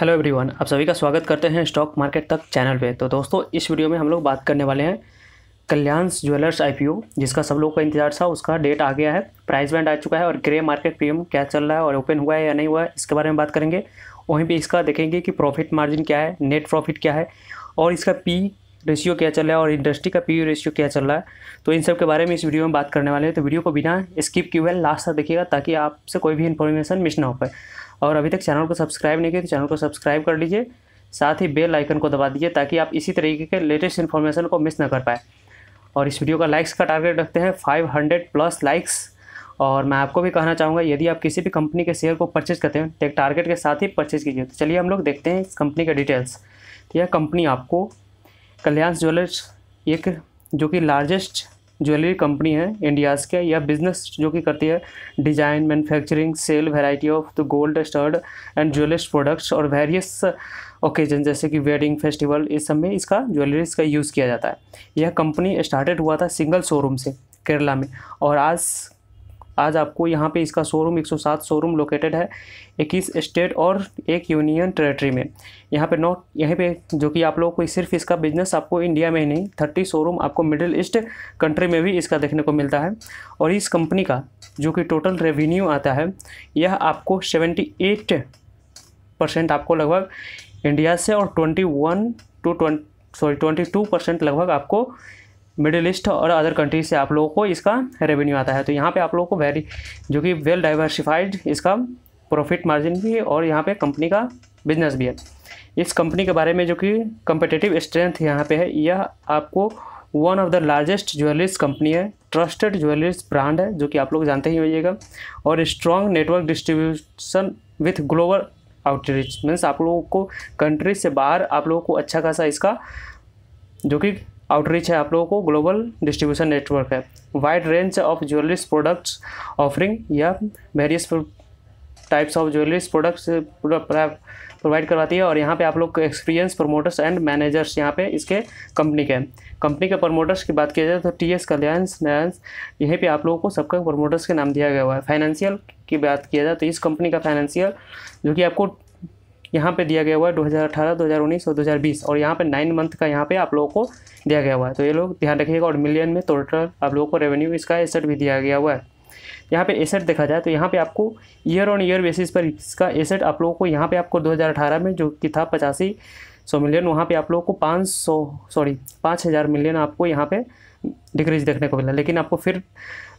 hello everyone आप सभी का स्वागत करते हैं स्टॉक मार्केट तक चैनल पे तो दोस्तों इस वीडियो में हम लोग बात करने वाले हैं कल्याण ज्वेलर्स आईपीओ जिसका सब लोग का इंतजार था उसका डेट आ गया है प्राइस बैंड आ चुका है और ग्रे मार्केट प्रीमियम क्या चल रहा है और ओपन हुआ है या नहीं हुआ है इसके बारे में बात करेंगे वहीं पर इसका देखेंगे कि प्रॉफिट मार्जिन क्या है नेट प्रॉफिट क्या है और इसका पी रेशियो क्या चल रहा है और इंडस्ट्री का पी रेशियो क्या चल रहा है तो इन सब के बारे में इस वीडियो में बात करने वाले हैं तो वीडियो को बिना स्किप किए हुए लास्ट तक देखिएगा ताकि आपसे कोई भी इन्फॉर्मेशन मिस ना हो पाए और अभी तक चैनल को सब्सक्राइब नहीं किया तो चैनल को सब्सक्राइब कर लीजिए साथ ही बेल आइकन को दबा दीजिए ताकि आप इसी तरीके के लेटेस्ट इन्फॉर्मेशन को मिस ना कर पाए और इस वीडियो का लाइक्स का टारगेट रखते हैं 500 प्लस लाइक्स और मैं आपको भी कहना चाहूँगा यदि आप किसी भी कंपनी के शेयर को परचेज करते हैं तो एक टारगेट के साथ ही परचेज कीजिए तो चलिए हम लोग देखते हैं इस कंपनी के डिटेल्स तो यह कंपनी आपको कल्याण ज्वेलर्स एक जो कि लार्जेस्ट ज्वेलरी कंपनी है इंडियाज़ के या बिजनेस जो कि करती है design manufacturing sale variety of the gold studded and jewellers products और वेरियस ओकेजन जैसे कि वेडिंग फेस्टिवल इस सब में इसका ज्वेलरीज का यूज़ किया जाता है यह कंपनी स्टार्टेड हुआ था सिंगल शोरूम से केरला में और आज आज आपको यहाँ पे इसका शोरूम 107 शोरूम लोकेटेड है इक्कीस स्टेट और एक यूनियन टेरेटरी में यहाँ पे नॉट यहीं पे जो कि आप लोगों को सिर्फ इसका बिजनेस आपको इंडिया में ही नहीं थर्टी शोरूम आपको मिडिल ईस्ट कंट्री में भी इसका देखने को मिलता है और इस कंपनी का जो कि टोटल रेवेन्यू आता है यह आपको सेवेंटी परसेंट आपको लगभग इंडिया से और twenty one two twenty sorry twenty two percent लगभग आपको मिडिल ईस्ट और अदर कंट्रीज से आप लोगों को इसका रेवेन्यू आता है तो यहाँ पे आप लोगों को वेरी जो कि वेल डाइवर्सिफाइड इसका प्रॉफिट मार्जिन भी है और यहाँ पे कंपनी का बिजनेस भी है इस कंपनी के बारे में जो कि कंपटेटिव स्ट्रेंथ यहाँ पे है यह आपको one of the largest jewelleries company है ट्रस्टेड ज्वेलरीज ब्रांड है जो कि आप लोग जानते ही होइएगा और strong network distribution with global outreach means आप लोगों को कंट्री से बाहर आप लोगों को अच्छा खासा इसका जो कि आउटरीच है आप लोगों को ग्लोबल डिस्ट्रीब्यूशन नेटवर्क है wide range of jewelleries products offering या various types of jewelleries products provide करवाती है और यहाँ पे आप लोग एक्सपीरियंस प्रमोटर्स एंड मैनेजर्स यहाँ पे इसके कंपनी के कंपनी के प्रमोटर्स की बात किया जाए तो टी एस कल्याण यहीं पे आप लोगों को सबका प्रमोटर्स के नाम दिया गया हुआ है फाइनेंशियल की बात किया जाए तो इस कंपनी का फाइनेंशियल जो कि आपको यहाँ पे दिया गया हुआ है 2018, 2019 और 2020 और यहाँ पे नाइन मंथ का यहाँ पे आप लोगों को दिया गया हुआ है तो ये लोग ध्यान रखिएगा और मिलियन में टोटल आप लोगों को रेवेन्यू इसका एसेट भी दिया गया हुआ है यहाँ पे एसेट देखा जाए तो यहाँ पे आपको ईयर ऑन ईयर बेसिस पर इसका एसेट आप लोगों को यहाँ पे आपको 2018 में जो कि था पचासी सौ मिलियन वहाँ पे आप लोगों को पाँच सौ सॉरी पाँच हज़ार मिलियन आपको यहाँ पे डिक्रीज देखने को मिला लेकिन आपको फिर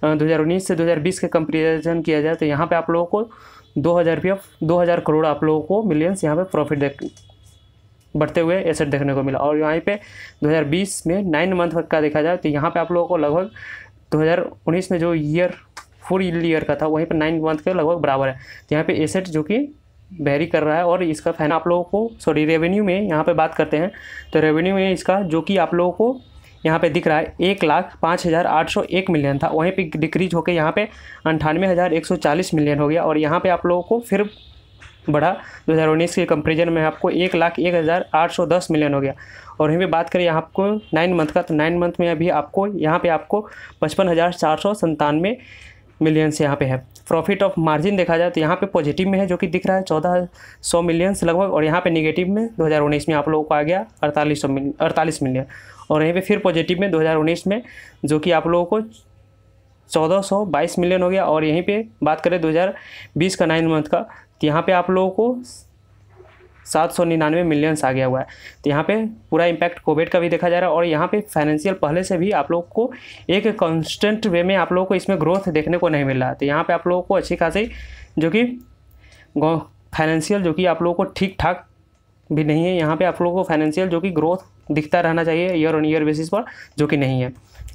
2019 से 2020 के कंपेरिजन किया जाए तो यहाँ पे आप लोगों को दो हज़ार रुपया दो हज़ार करोड़ आप लोगों को मिलियंस यहाँ पे प्रॉफिट देख बढ़ते हुए एसेट देखने को मिला और यहाँ पे 2020 में नाइन मंथ का देखा जाए तो यहाँ पे आप लोगों को लगभग 2019 में जो ईयर फोर ईयर का था वहीं पर नाइन मंथ के लगभग बराबर है तो यहाँ पे एसेट जो कि वेरी कर रहा है और इसका फैन आप लोगों को सॉरी रेवेन्यू में यहाँ पर बात करते हैं तो रेवेन्यू में इसका जो कि आप लोगों को यहाँ पे दिख रहा है एक लाख पाँच हज़ार आठ सौ एक मिलियन था वहीं पे डिक्रीज होकर यहाँ पे अंठानवे हज़ार एक सौ चालीस मिलियन हो गया और यहाँ पे आप लोगों को फिर बढ़ा दो हज़ार उन्नीस के कंपेरिजन में आपको एक लाख एक हज़ार आठ सौ दस मिलियन हो गया और वहीं पर बात करें आपको नाइन मंथ का तो नाइन मंथ में अभी आपको यहाँ पर आपको पचपन हज़ार चार सौ संतानवे मिलियन से यहाँ पर है प्रॉफिट ऑफ मार्जिन देखा जाए तो यहाँ पे पॉजिटिव में है जो कि दिख रहा है चौदह सौ मिलियंस लगभग और यहाँ पे नेगेटिव में 2019 में आप लोगों को आ गया अड़तालीस सौ मिल अड़तालीस मिलियन और यहीं पे फिर पॉजिटिव में 2019 में जो कि आप लोगों को चौदह सौ बाईस मिलियन हो गया और यहीं पर बात करें दो का नाइन मंथ का तो यहाँ पर आप लोगों को सात सौ निन्यानवे मिलियंस आ गया हुआ है तो यहाँ पे पूरा इम्पैक्ट कोविड का भी देखा जा रहा है और यहाँ पे फाइनेंशियल पहले से भी आप लोग को एक कॉन्स्टेंट वे में आप लोगों को इसमें ग्रोथ देखने को नहीं मिल रहा तो यहाँ पे आप लोगों को अच्छी खासी जो कि फाइनेंशियल जो कि आप लोगों को ठीक ठाक भी नहीं है यहाँ पर आप लोगों को फाइनेंशियल जो कि ग्रोथ दिखता रहना चाहिए ईयर ऑन ईयर बेसिस पर जो कि नहीं है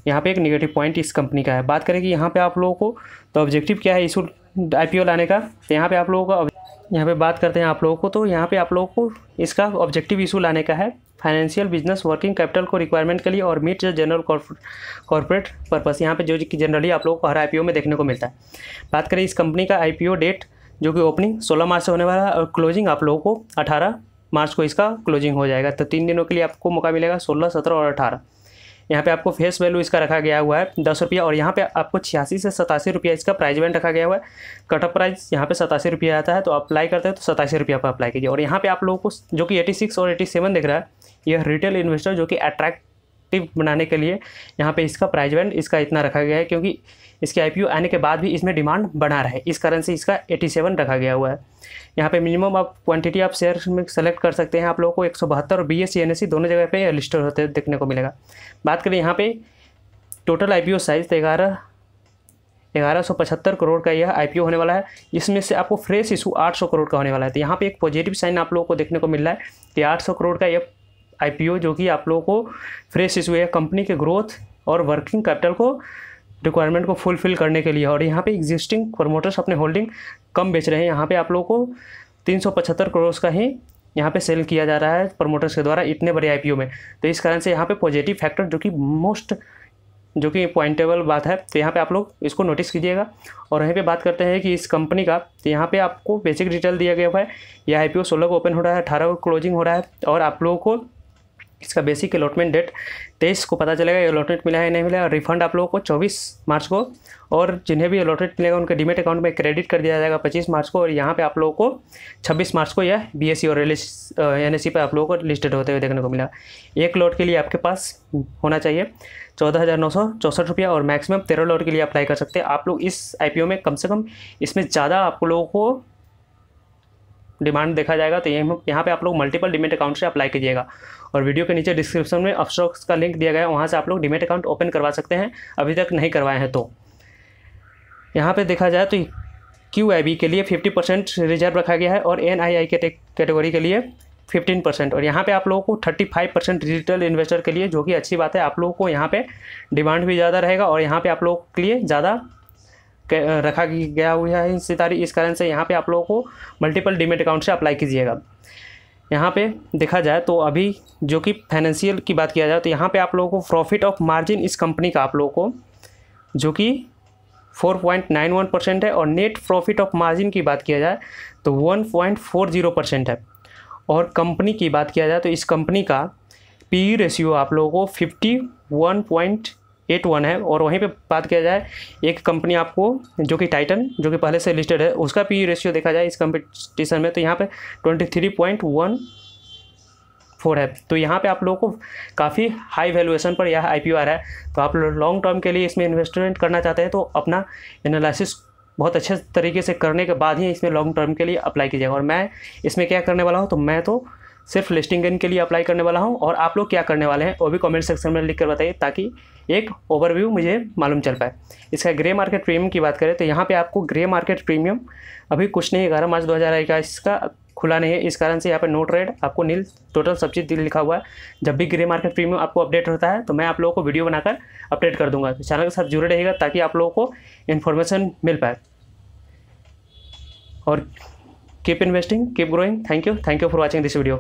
यहाँ पे एक निगेटिव पॉइंट इस कंपनी का है बात करें कि यहाँ पे आप लोगों को तो ऑब्जेक्टिव क्या है इस आई लाने का तो यहाँ पे आप लोगों का यहाँ पे बात करते हैं आप लोगों को तो यहाँ पे आप लोगों को इसका ऑब्जेक्टिव इशू लाने का है फाइनेंशियल बिजनेस वर्किंग कैपिटल को रिक्वायरमेंट के लिए और मीट जनरल कॉर्पोरेट पर्पस यहाँ पे जो कि जनरली आप लोगों को हर आईपीओ में देखने को मिलता है बात करें इस कंपनी का आईपीओ डेट जो कि ओपनिंग सोलह मार्च से होने वाला है और क्लोजिंग आप लोगों को अठारह मार्च को इसका क्लोजिंग हो जाएगा तो तीन दिनों के लिए आपको मौका मिलेगा सोलह सत्रह और अठारह यहाँ पे आपको फेस वैल्यू इसका रखा गया हुआ है दस रुपया और यहाँ पे आपको छियासी से सतासी रुपया इसका प्राइज बैंड रखा गया हुआ है कटअप प्राइस यहाँ पे सतासी रुपया आता है तो अप्लाई करते हैं तो सतासी रुपया पर अप्लाई कीजिए और यहाँ पे आप लोगों को जो कि एटी सिक्स और एटी सेवन देख रहा है यह रिटेल इन्वेस्टर जो कि अट्रैक्टिव बनाने के लिए यहाँ पर इसका प्राइज बैंड इसका इतना रखा गया है क्योंकि इसके आई आने के बाद भी इसमें डिमांड बना रहे इस कारण से इसका 87 रखा गया हुआ है यहाँ पे मिनिमम आप क्वांटिटी आप शेयर में सेलेक्ट कर सकते हैं आप लोगों को एक और बी एस e दोनों जगह पे लिस्टर होते देखने को मिलेगा बात करें यहाँ पे टोटल आई साइज़ ग्यारह ग्यारह सौ पचहत्तर करोड़ का यह आई होने वाला है इसमें से आपको फ्रेश इशू आठ सौ करोड़ का होने वाला है तो यहाँ पे एक पॉजिटिव साइन आप लोगों को देखने को मिल रहा है कि आठ सौ करोड़ का यह आई जो कि आप लोगों को फ्रेश इशू है कंपनी के ग्रोथ और वर्किंग कैपिटल को रिक्वायरमेंट को फुलफिल करने के लिए और यहाँ पे एग्जिस्टिंग प्रमोटर्स अपने होल्डिंग कम बेच रहे हैं यहाँ पे आप लोगों को तीन करोड़ का ही यहाँ पे सेल किया जा रहा है प्रमोटर्स के द्वारा इतने बड़े आईपीओ में तो इस कारण से यहाँ पे पॉजिटिव फैक्टर जो कि मोस्ट जो कि पॉइंटेबल बात है तो यहाँ पे आप लोग इसको नोटिस कीजिएगा और यहीं पे बात करते हैं कि इस कंपनी का तो यहाँ पे आपको बेसिक डिटेल दिया गया है यह आई पी सोलह को ओपन हो रहा है अठारह को क्लोजिंग हो रहा है और आप लोगों को इसका बेसिक अलॉटमेंट डेट तेईस को पता चलेगा ये अलॉटमेंट मिला है नहीं मिला और रिफंड आप लोगों को चौबीस मार्च को और जिन्हें भी अलॉटमेंट मिलेगा उनके डिमेट अकाउंट में क्रेडिट कर दिया जाएगा पच्चीस मार्च को और यहाँ पे आप लोगों को छब्बीस मार्च को यह बी e और एल एन e, e पे आप लोगों को लिस्टेड होते हुए देखने को मिला एक लॉट के लिए आपके पास होना चाहिए चौदह हज़ार नौ सौ रुपया और मैक्सिमम तेरह लॉट के लिए अप्लाई कर सकते हैं आप लोग इस आई में कम से कम इसमें ज़्यादा आप लोगों को डिमांड देखा जाएगा तो यहीं यहाँ पे आप लोग मल्टीपल डिमेट अकाउंट से अप्लाई कीजिएगा और वीडियो के नीचे डिस्क्रिप्शन में अपस्टॉक्स का लिंक दिया गया है वहाँ से आप लोग डिमेट अकाउंट ओपन करवा सकते हैं अभी तक नहीं करवाए हैं तो यहाँ पर देखा जाए तो क्यू के लिए फिफ्टी रिजर्व रखा गया है और एन के कैटेगरी के लिए फिफ्टीन परसेंट और यहाँ पे आप लोगों को thirty five percent digital investor के लिए जो कि अच्छी बात है आप लोगों को यहाँ पे डिमांड भी ज़्यादा रहेगा और यहाँ पे आप लोगों के लिए ज़्यादा रखा गया हुआ है सितारी इस कारण से यहाँ पे आप लोगों को मल्टीपल डीमेट अकाउंट से अप्लाई कीजिएगा यहाँ पे देखा जाए तो अभी जो कि फाइनेंशियल की बात किया जाए तो यहाँ पे आप लोगों को प्रॉफिट ऑफ मार्जिन इस कंपनी का आप लोगों को जो कि 4.91 परसेंट है और नेट प्रॉफिट ऑफ मार्जिन की बात किया जाए तो 1.40 परसेंट है और कंपनी की बात किया जाए तो इस कंपनी का पी रेशियो e आप लोगों को fifty one point eight one है और वहीं पे बात किया जाए एक कंपनी आपको जो कि टाइटन जो कि पहले से लिस्टेड है उसका पी रेशियो e देखा जाए इस कंपटीशन में तो यहाँ पे twenty three point one four है तो यहाँ पे आप लोगों को काफ़ी हाई वैल्यूएशन पर यह आई आ रहा है तो आप लोग लॉन्ग टर्म के लिए इसमें इन्वेस्टमेंट करना चाहते हैं तो अपना एनालिसिस बहुत अच्छे तरीके से करने के बाद ही इसमें लॉन्ग टर्म के लिए अप्लाई कीजिएगा और मैं इसमें क्या करने वाला हूँ तो मैं तो सिर्फ लिस्टिंग गेन के लिए अप्लाई करने वाला हूँ और आप लोग क्या करने वाले हैं वो भी कमेंट सेक्शन में लिख कर बताइए ताकि एक ओवरव्यू मुझे मालूम चल पाए इसका ग्रे मार्केट प्रीमियम की बात करें तो यहाँ पे आपको ग्रे मार्केट प्रीमियम अभी कुछ नहीं ग्यारह मार्च दो हज़ार इक्कीस का खुला नहीं है इस कारण से यहाँ पर नोट रेड आपको नील टोटल सब चीज़ लिखा हुआ है जब भी ग्रे मार्केट प्रीमियम आपको अपडेट होता है तो मैं आप लोगों को वीडियो बनाकर अपडेट कर दूंगा चैनल तो के साथ जुड़े रहेगा ताकि आप लोगों को इन्फॉर्मेशन मिल पाए और keep investing keep growing thank you thank you for watching this video